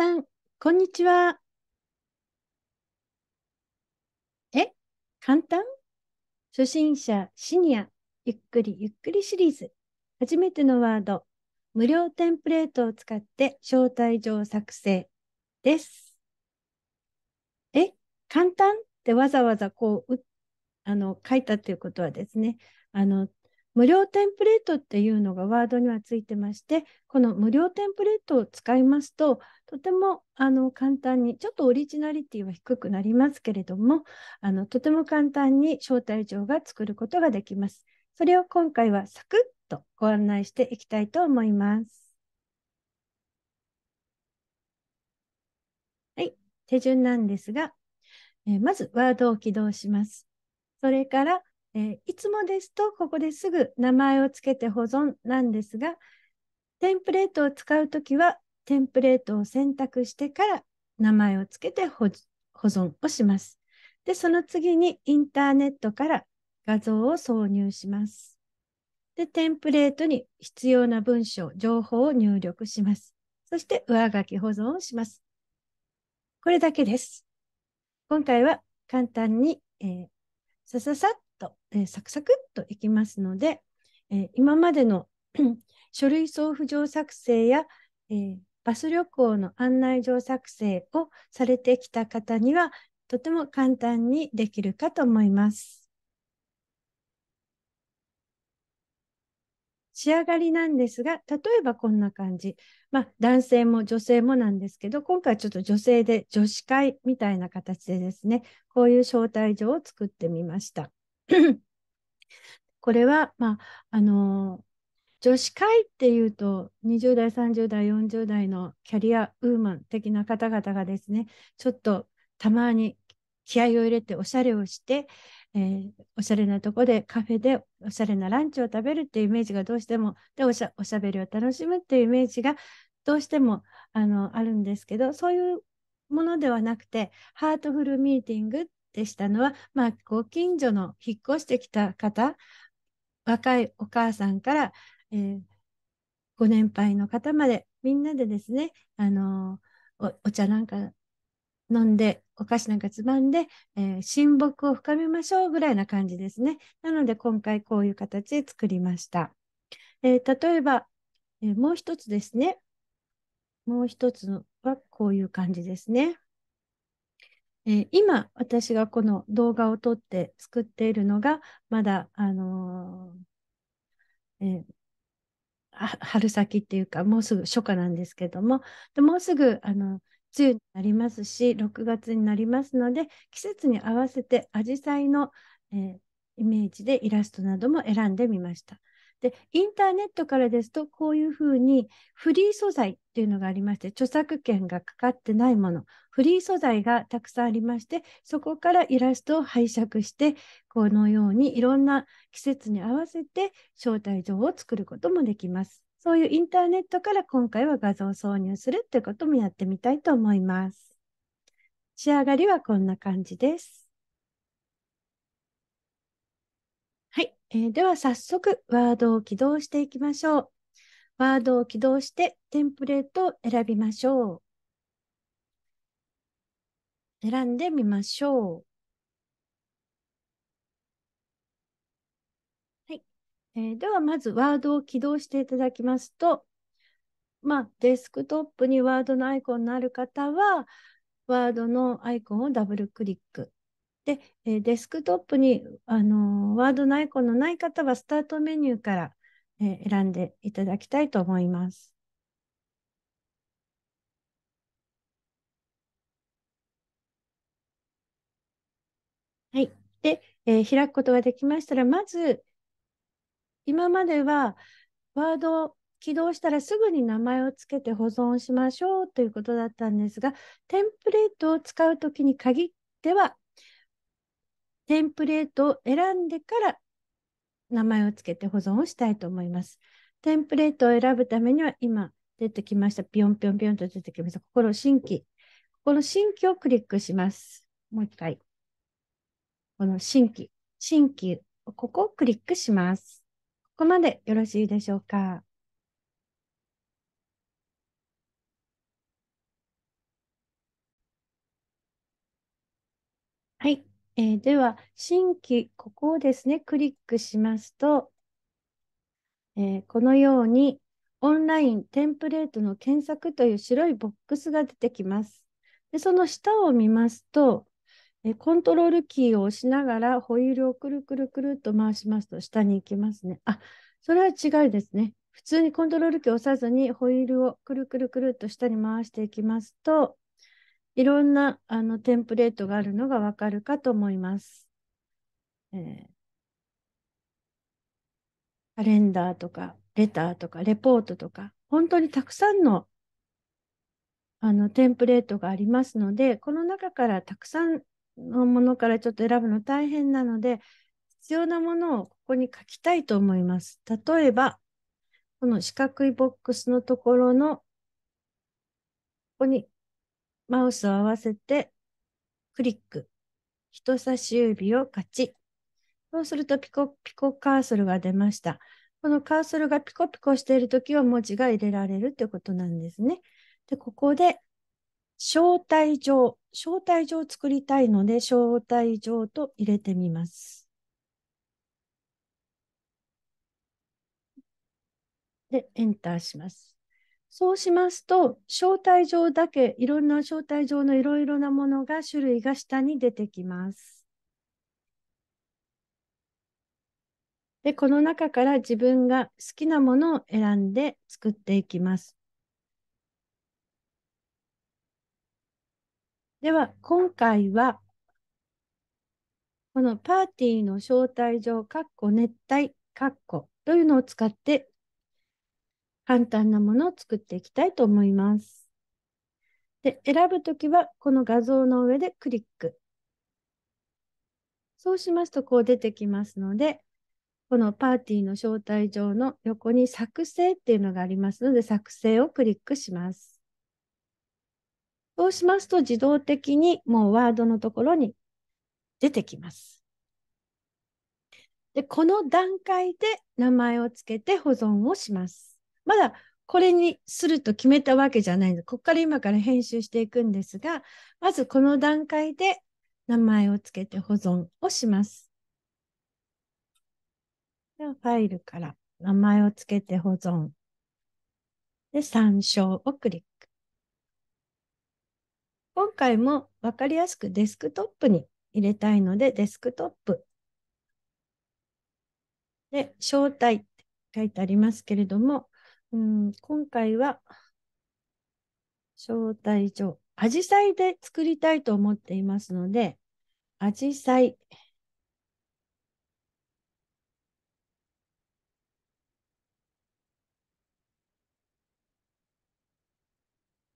さん、こんにちは。え簡単初心者、シニア、ゆっくりゆっくりシリーズ。初めてのワード、無料テンプレートを使って招待状作成です。え簡単ってわざわざこう、あの、書いたということはですね、あの、無料テンプレートっていうのがワードにはついてまして、この無料テンプレートを使いますと、とてもあの簡単に、ちょっとオリジナリティは低くなりますけれども、あのとても簡単に招待状が作ることができます。それを今回はサクッとご案内していきたいと思います。はい、手順なんですが、えまずワードを起動します。それからえいつもですと、ここですぐ名前を付けて保存なんですが、テンプレートを使うときは、テンプレートを選択してから名前を付けて保存をします。で、その次にインターネットから画像を挿入します。で、テンプレートに必要な文章、情報を入力します。そして上書き保存をします。これだけです。今回は簡単に、えー、さささっと、えー、サクサクっといきますので、え今までの 書類送付状作成や、えバス旅行の案内状作成をされてきた方にはとても簡単にできるかと思います。仕上がりなんですが、例えばこんな感じ。まあ、男性も女性もなんですけど、今回ちょっと女性で女子会みたいな形でですね、こういう招待状を作ってみました。これは、まあ、あの女子会っていうと20代30代40代のキャリアウーマン的な方々がですねちょっとたまに気合を入れておしゃれをして、えー、おしゃれなとこでカフェでおしゃれなランチを食べるっていうイメージがどうしてもでおしゃおしゃべりを楽しむっていうイメージがどうしてもあのあるんですけどそういうものではなくてハートフルミーティングでしたのは、まあ、ご近所の引っ越してきた方、若いお母さんから、えー、ご年配の方まで、みんなでですね、あのー、お茶なんか飲んで、お菓子なんかつまんで、えー、親睦を深めましょうぐらいな感じですね。なので、今回こういう形で作りました。え例えば、えもう一つですね。もう一つはこういう感じですね。えー、今私がこの動画を撮って作っているのがまだ、あのー、えー、春先っていうかもうすぐ初夏なんですけどもでもうすぐあの梅雨になりますし6月になりますので季節に合わせてアジサイの、えイメージでイラストなども選んでみました。で、インターネットからですと、こういうふうにフリー素材っていうのがありまして、著作権がかかってないもの、フリー素材がたくさんありまして、そこからイラストを拝借して、このようにいろんな季節に合わせて招待状を作ることもできます。そういうインターネットから今回は画像を挿入するってこともやってみたいと思います。仕上がりはこんな感じです。えー、では早速、ワードを起動していきましょう。ワードを起動して、テンプレートを選びましょう。選んでみましょう。はい。えー、では、まずワードを起動していただきますと、まあ、デスクトップにワードのアイコンのある方は、ワードのアイコンをダブルクリック。で、えデスクトップに、あのワードのアイコンのない方はスタートメニューから、え選んでいただきたいと思います。はい。で、えー、開くことができましたら、まず、今までは、ワードを起動したらすぐに名前を付けて保存しましょうということだったんですが、テンプレートを使うときに限っては、テンプレートを選んでから名前をつけて保存をしたいと思います。テンプレートを選ぶためには今出てきました。ピョンピョンピョンと出てきました。心新規。この新規をクリックします。もう一回。この新規。新規。ここをクリックします。ここまでよろしいでしょうか。はい。えー、では、新規、ここをですね、クリックしますと、えー、このように、オンラインテンプレートの検索という白いボックスが出てきます。でその下を見ますと、えー、コントロールキーを押しながらホイールをくるくるくるっと回しますと下に行きますね。あ、それは違いですね。普通にコントロールキーを押さずにホイールをくるくるくるっと下に回していきますと、いろんなあのテンプレートがあるのがわかるかと思います。えー、カレンダーとか、レターとか、レポートとか、本当にたくさんのあのテンプレートがありますので、この中からたくさんのものからちょっと選ぶの大変なので、必要なものをここに書きたいと思います。例えば、この四角いボックスのところの、ここにマウスを合わせてクリック。人差し指をカチそうするとピコピコカーソルが出ました。このカーソルがピコピコしているときは文字が入れられるということなんですね。で、ここで招待状。招待状を作りたいので、招待状と入れてみます。で、エンターします。そうしますと、招待状だけ、いろんな招待状のいろいろなものが、種類が下に出てきます。で、この中から自分が好きなものを選んで作っていきます。では、今回は、このパーティーの招待状、括弧、熱帯、括弧、というのを使って簡単なものを作っていきたいと思います。で選ぶときは、この画像の上でクリック。そうしますと、こう出てきますので、このパーティーの招待状の横に作成っていうのがありますので、作成をクリックします。そうしますと、自動的にもうワードのところに出てきます。で、この段階で名前をつけて保存をします。まだこれにすると決めたわけじゃないので、ここから今から編集していくんですが、まずこの段階で名前をつけて保存をします。ではファイルから名前をつけて保存。で、参照をクリック。今回もわかりやすくデスクトップに入れたいので、デスクトップ。で、招待って書いてありますけれども、うん、今回は、招待状。アジサイで作りたいと思っていますので、アジサイ。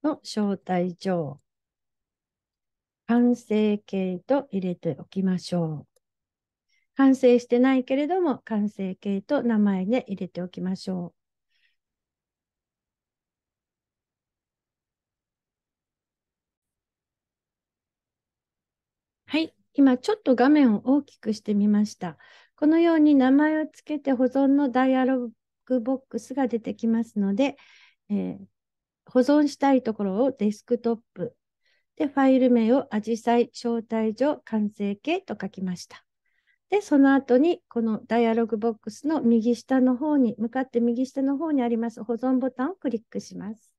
の招待状。完成形と入れておきましょう。完成してないけれども、完成形と名前で入れておきましょう。はい、今ちょっと画面を大きくしてみました。このように名前を付けて保存のダイアログボックスが出てきますので、えー、保存したいところをデスクトップで、ファイル名をアジサイ招待状完成形と書きました。で、その後に、このダイアログボックスの右下の方に、向かって右下の方にあります保存ボタンをクリックします。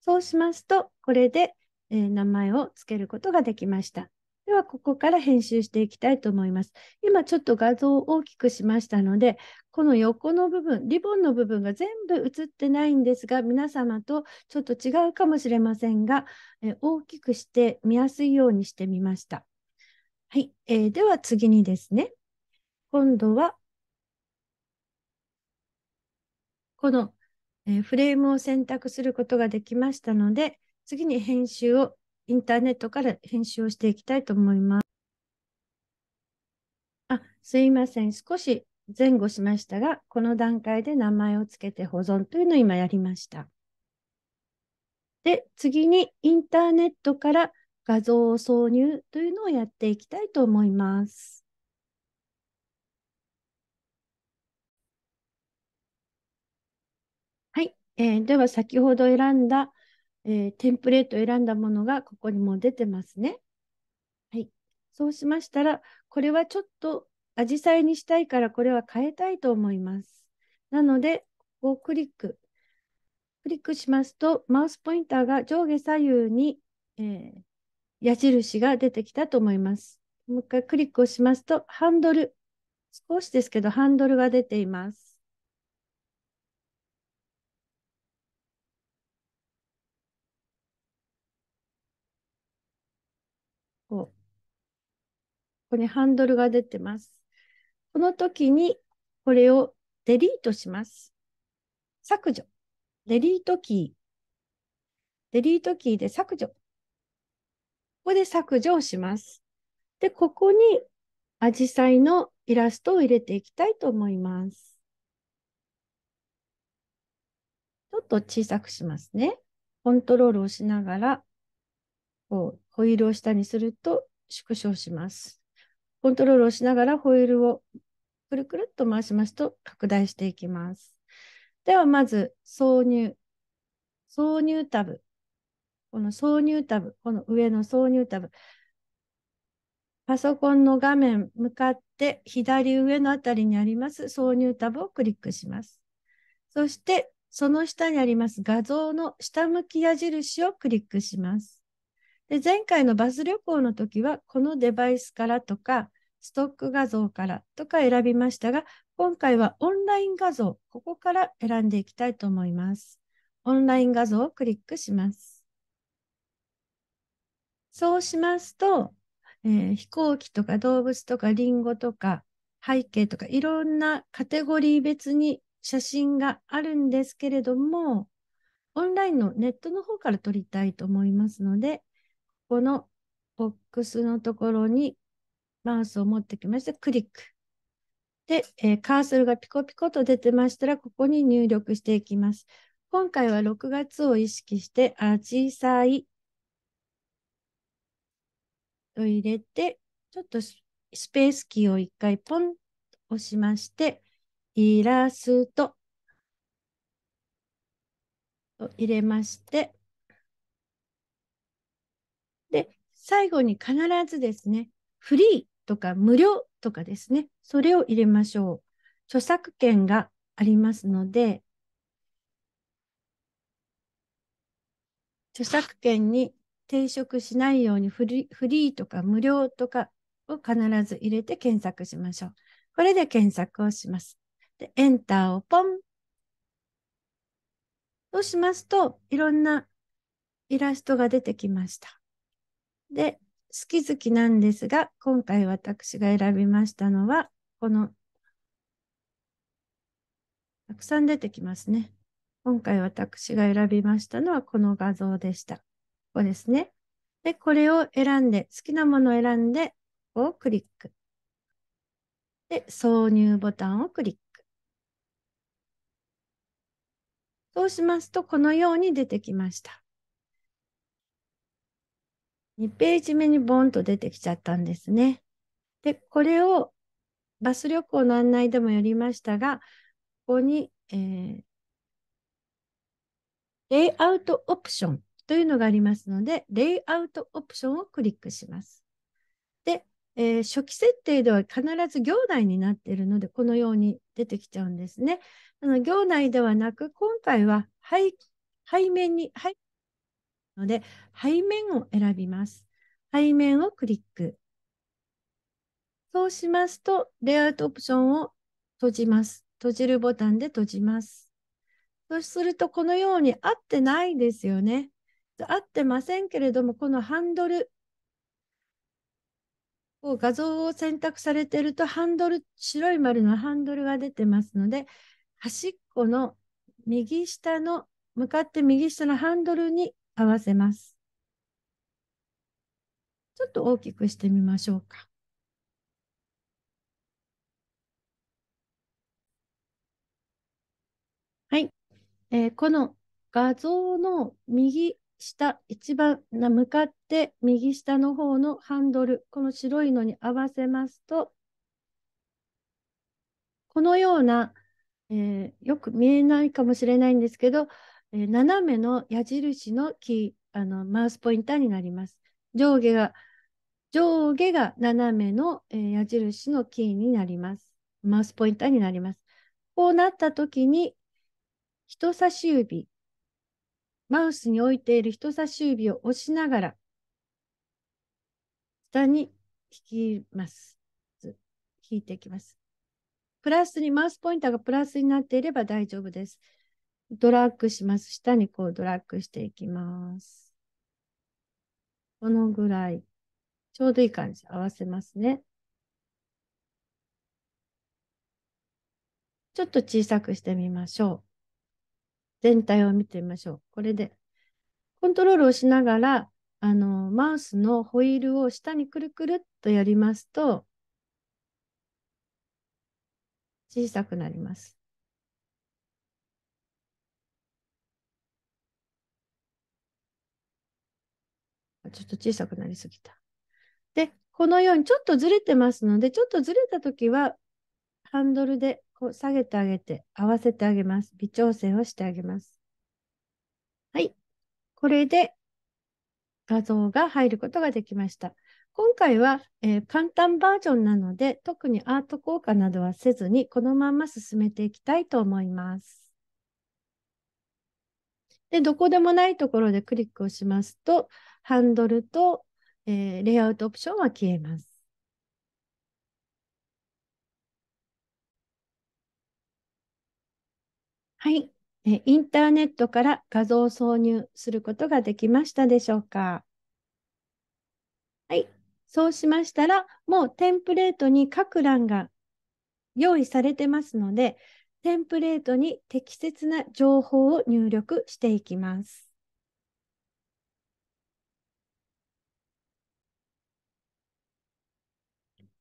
そうしますと、これでえー、名前を付けることができました。では、ここから編集していきたいと思います。今、ちょっと画像を大きくしましたので、この横の部分、リボンの部分が全部映ってないんですが、皆様とちょっと違うかもしれませんが、えー、大きくして見やすいようにしてみました。はい、えー、では次にですね、今度は、この、えー、フレームを選択することができましたので、次に編集を、インターネットから編集をしていきたいと思います。あ、すいません。少し前後しましたが、この段階で名前を付けて保存というのを今やりました。で、次にインターネットから画像を挿入というのをやっていきたいと思います。はい、えー、では先ほど選んだえー、テンプレートを選んだものがここにも出てますね。はい。そうしましたら、これはちょっとアジサイにしたいからこれは変えたいと思います。なので、ここをクリック。クリックしますと、マウスポインターが上下左右に、えー、矢印が出てきたと思います。もう一回クリックをしますと、ハンドル。少しですけど、ハンドルが出ています。ここにハンドルが出てます。この時にこれをデリートします。削除。デリートキー。デリートキーで削除。ここで削除をします。で、ここにアジサイのイラストを入れていきたいと思います。ちょっと小さくしますね。コントロールをしながら、こう、ホイールを下にすると縮小します。コントロールをしながらホイールをくるくるっと回しますと拡大していきます。ではまず挿入、挿入タブ。この挿入タブ、この上の挿入タブ。パソコンの画面向かって左上のあたりにあります挿入タブをクリックします。そしてその下にあります画像の下向き矢印をクリックします。で前回のバス旅行の時は、このデバイスからとか、ストック画像からとか選びましたが、今回はオンライン画像、ここから選んでいきたいと思います。オンライン画像をクリックします。そうしますと、えー、飛行機とか動物とかリンゴとか背景とかいろんなカテゴリー別に写真があるんですけれども、オンラインのネットの方から撮りたいと思いますので、このボックスのところにマウスを持ってきまして、クリック。で、えー、カーソルがピコピコと出てましたら、ここに入力していきます。今回は6月を意識して、アジサイと入れて、ちょっとスペースキーを1回ポンと押しまして、イラストを入れまして、最後に必ずですね、フリーとか無料とかですね、それを入れましょう。著作権がありますので、著作権に抵触しないようにフリーとか無料とかを必ず入れて検索しましょう。これで検索をします。で、エンターをポン。そうしますと、いろんなイラストが出てきました。で、好き好きなんですが、今回私が選びましたのは、この、たくさん出てきますね。今回私が選びましたのはこの画像でした。ここですね。で、これを選んで、好きなものを選んで、ここをクリック。で、挿入ボタンをクリック。そうしますと、このように出てきました。2ページ目にボンと出てきちゃったんですね。で、これをバス旅行の案内でもやりましたが、ここに、えー、レイアウトオプションというのがありますので、レイアウトオプションをクリックします。で、えー、初期設定では必ず行内になっているので、このように出てきちゃうんですね。あの行内ではなく、今回は背背面に、背ので、背面を選びます。背面をクリック。そうしますと、レイアウトオプションを閉じます。閉じるボタンで閉じます。そうすると、このように合ってないですよね。合ってませんけれども、このハンドル、画像を選択されていると、ハンドル、白い丸のハンドルが出てますので、端っこの右下の、向かって右下のハンドルに合わせます。ちょっと大きくしてみましょうか。はい。えー、この画像の右下、一番向かって右下の方のハンドル、この白いのに合わせますと、このような、えー、よく見えないかもしれないんですけど、えー、斜めの矢印のキーあのマウスポインターになります。上下が上下が斜めの、えー、矢印のキーになります。マウスポインターになります。こうなった時に人差し指、マウスに置いている人差し指を押しながら下に引きます。引いていきます。プラスに、マウスポインターがプラスになっていれば大丈夫です。ドラッグします。下にこうドラッグしていきます。このぐらい。ちょうどいい感じ。合わせますね。ちょっと小さくしてみましょう。全体を見てみましょう。これで。コントロールをしながら、あの、マウスのホイールを下にくるくるっとやりますと、小さくなります。ちょっと小さくなりすぎた。で、このようにちょっとずれてますので、ちょっとずれたときは、ハンドルでこう下げてあげて、合わせてあげます。微調整をしてあげます。はい。これで画像が入ることができました。今回は、えー、簡単バージョンなので、特にアート効果などはせずに、このまま進めていきたいと思います。で、どこでもないところでクリックをしますと、ハンドルと、えー、レイアウトオプションは消えます。はい。インターネットから画像を挿入することができましたでしょうかはい。そうしましたら、もうテンプレートに各欄が用意されてますので、テンプレートに適切な情報を入力していきます。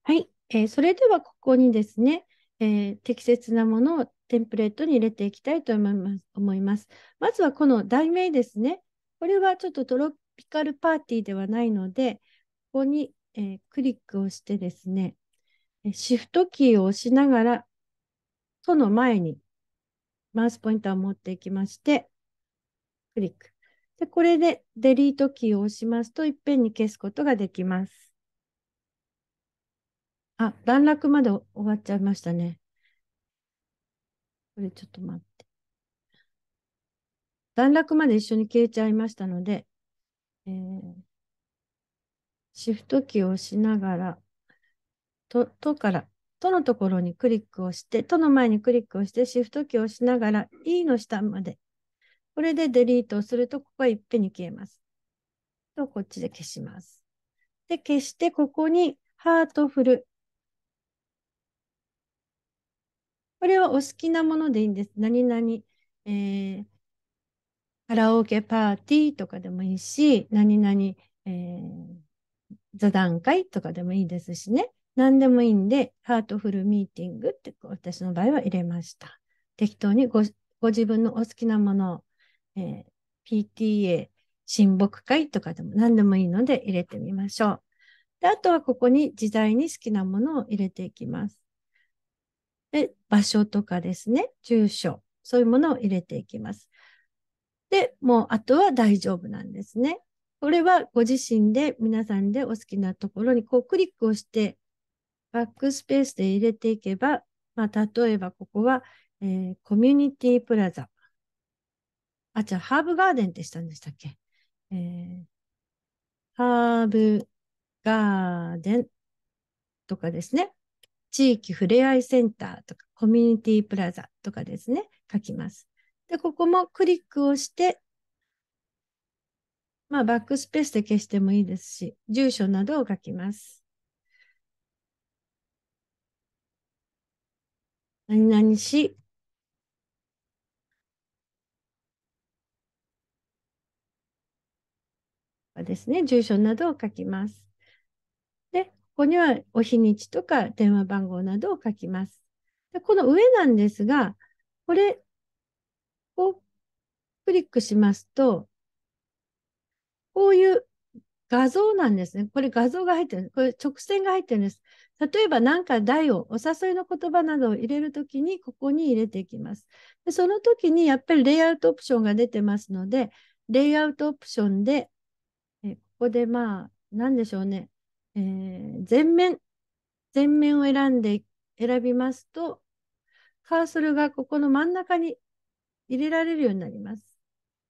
はい、えー、それではここにですね、えー、適切なものをテンプレートに入れていきたいと思います思います。まずはこの題名ですね。これはちょっとトロピカルパーティーではないので、ここに、えー、クリックをしてですね、シフトキーを押しながら、との前にマウスポインターを持っていきまして、クリック。で、これでデリートキーを押しますと、いっぺんに消すことができます。あ、段落まで終わっちゃいましたね。これちょっと待って。段落まで一緒に消えちゃいましたので、えー、シフトキーを押しながら、と、とから、とのところにクリックをして、との前にクリックをして、シフトキーを押しながら、E の下まで。これでデリートをすると、ここがいっぺんに消えます。と、こっちで消します。で、消して、ここにハートフルこれはお好きなものでいいんです。何々、えー、カラオケパーティーとかでもいいし、何々、えー、座談会とかでもいいですしね。何でもいいんで、ハートフルミーティングって私の場合は入れました。適当にごご自分のお好きなものを、えー、PTA、親睦会とかでも何でもいいので入れてみましょう。であとはここに自在に好きなものを入れていきます。場所とかですね、住所、そういうものを入れていきます。で、もうあとは大丈夫なんですね。これはご自身で皆さんでお好きなところにこうクリックをして、バックスペースで入れていけば、まあ、例えばここは、えー、コミュニティプラザ。あ、じゃあ、ハーブガーデンってしたんでしたっけ、えー、ハーブガーデンとかですね。地域ふれあいセンターとかコミュニティプラザとかですね、書きます。で、ここもクリックをして、まあ、バックスペースで消してもいいですし、住所などを書きます。何々し、ですね、住所などを書きます。ここにはお日にちとか電話番号などを書きます。この上なんですが、これをクリックしますと、こういう画像なんですね。これ画像が入ってるんです。これ直線が入ってるんです。例えば何か題を、お誘いの言葉などを入れるときに、ここに入れていきます。でそのときに、やっぱりレイアウトオプションが出てますので、レイアウトオプションで、えここでまあ、なんでしょうね。えー、前面、前面を選んで、選びますと、カーソルがここの真ん中に入れられるようになります。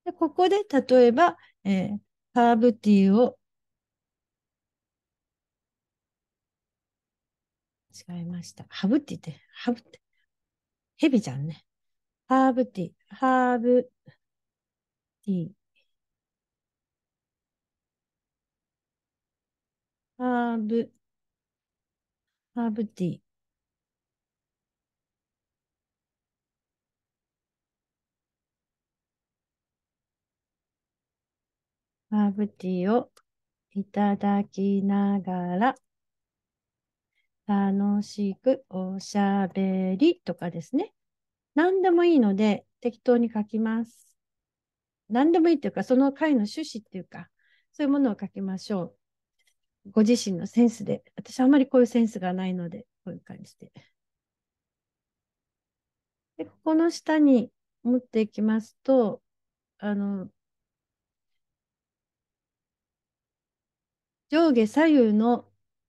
でここで、例えば、えー、ハーブティーを違いました。ハブティーって、ハブって、ヘビじゃんね。ハーブティー、ハーブティー。ハーブ、ハーブティー。ハーブティーをいただきながら、楽しくおしゃべりとかですね。何でもいいので適当に書きます。何でもいいというか、その回の趣旨っていうか、そういうものを書きましょう。ご自身のセンスで、私あまりこういうセンスがないので、こういう感じで。で、ここの下に持っていきますと、あの、上下左右の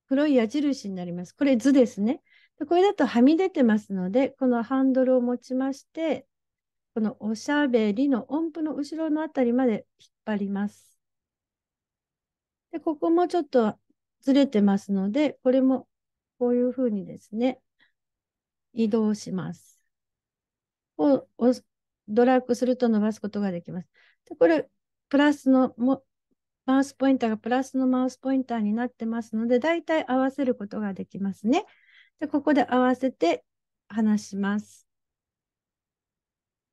黒い矢印になります。これ図ですね。でこれだとはみ出てますので、このハンドルを持ちまして、このおしゃべりの音符の後ろのあたりまで引っ張ります。で、ここもちょっとずれてますので、これもこういうふうにですね、移動します。をドラッグすると伸ばすことができます。でこれ、プラスのもマウスポインターがプラスのマウスポインターになってますので、だいたい合わせることができますね。でここで合わせて話します。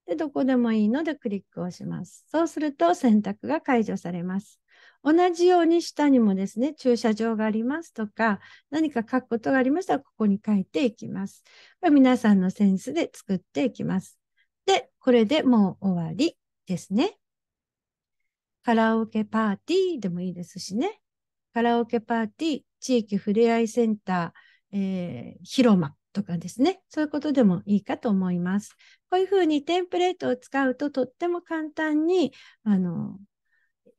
で、どこでもいいのでクリックをします。そうすると選択が解除されます。同じように下にもですね、駐車場がありますとか、何か書くことがありましたら、ここに書いていきます。これ皆さんのセンスで作っていきます。で、これでもう終わりですね。カラオケパーティーでもいいですしね。カラオケパーティー、地域ふれあいセンター、えー、広間とかですね。そういうことでもいいかと思います。こういうふうにテンプレートを使うととっても簡単に、あの、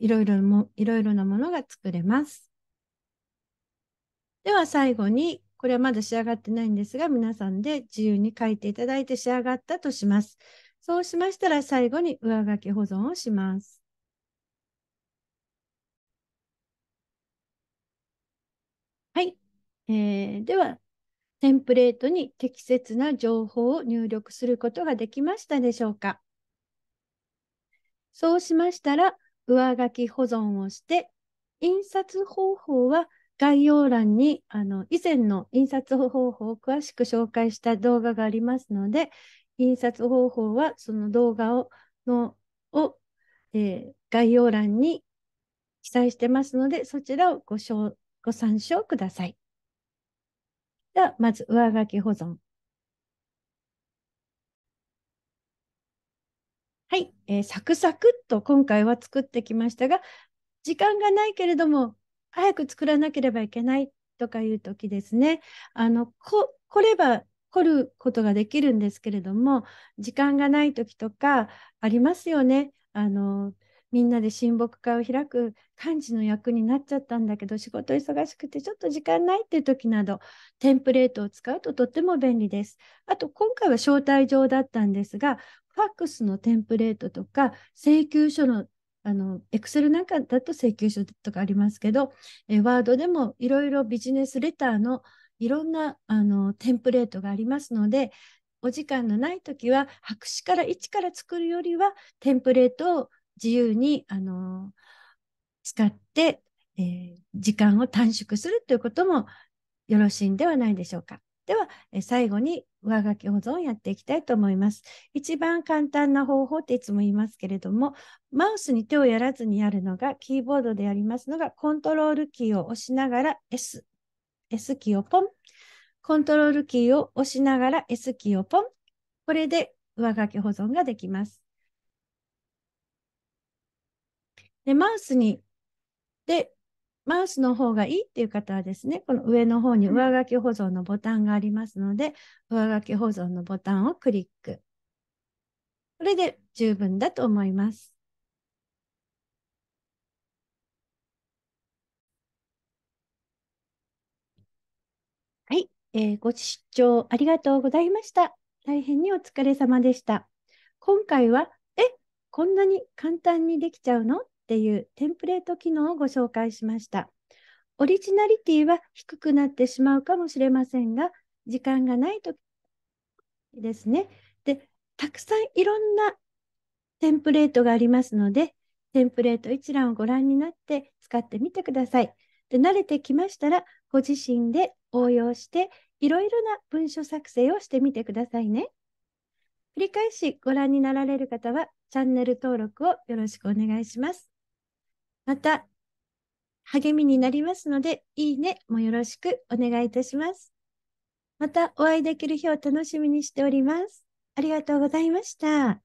いろいろも、いろいろなものが作れます。では最後に、これはまだ仕上がってないんですが、皆さんで自由に書いていただいて仕上がったとします。そうしましたら最後に上書き保存をします。はい。えー、では、テンプレートに適切な情報を入力することができましたでしょうかそうしましたら、上書き保存をして、印刷方法は概要欄にあの以前の印刷方法を詳しく紹介した動画がありますので、印刷方法はその動画をのを、えー、概要欄に記載してますので、そちらをごご参照ください。では、まず上書き保存。はい、えー、サクサクっと今回は作ってきましたが、時間がないけれども、早く作らなければいけないとかいう時ですね。あの、こ、来れば凝ることができるんですけれども、時間がない時とかありますよね。あの、みんなで親睦会を開く幹事の役になっちゃったんだけど仕事忙しくてちょっと時間ないっていう時などテンプレートを使うととっても便利です。あと今回は招待状だったんですがファックスのテンプレートとか、請求書の、あの、エクセルなんかだと請求書とかありますけど、えワードでもいろいろビジネスレターのいろんなあのテンプレートがありますので、お時間のない時は白紙から一から作るよりはテンプレートを自由にあの使って、えー、時間を短縮するということもよろしいんではないでしょうか。では、え最後に上書き保存やっていきたいと思います。一番簡単な方法っていつも言いますけれども、マウスに手をやらずにやるのが、キーボードでやりますのが、コントロールキーを押しながら S、S キーをポン。コントロールキーを押しながら S キーをポン。これで上書き保存ができます。で、マウスに、で、マウスの方がいいっていう方はですね、この上の方に上書き保存のボタンがありますので、上書き保存のボタンをクリック。これで十分だと思います。はい、えー、ご視聴ありがとうございました。大変にお疲れ様でした。今回は、え、こんなに簡単にできちゃうのっていうテンプレート機能をご紹介しました。オリジナリティは低くなってしまうかもしれませんが、時間がないとですね。で、たくさんいろんなテンプレートがありますので、テンプレート一覧をご覧になって使ってみてください。で慣れてきましたら、ご自身で応用して、いろいろな文書作成をしてみてくださいね。繰り返しご覧になられる方は、チャンネル登録をよろしくお願いします。また、励みになりますので、いいねもよろしくお願いいたします。またお会いできる日を楽しみにしております。ありがとうございました。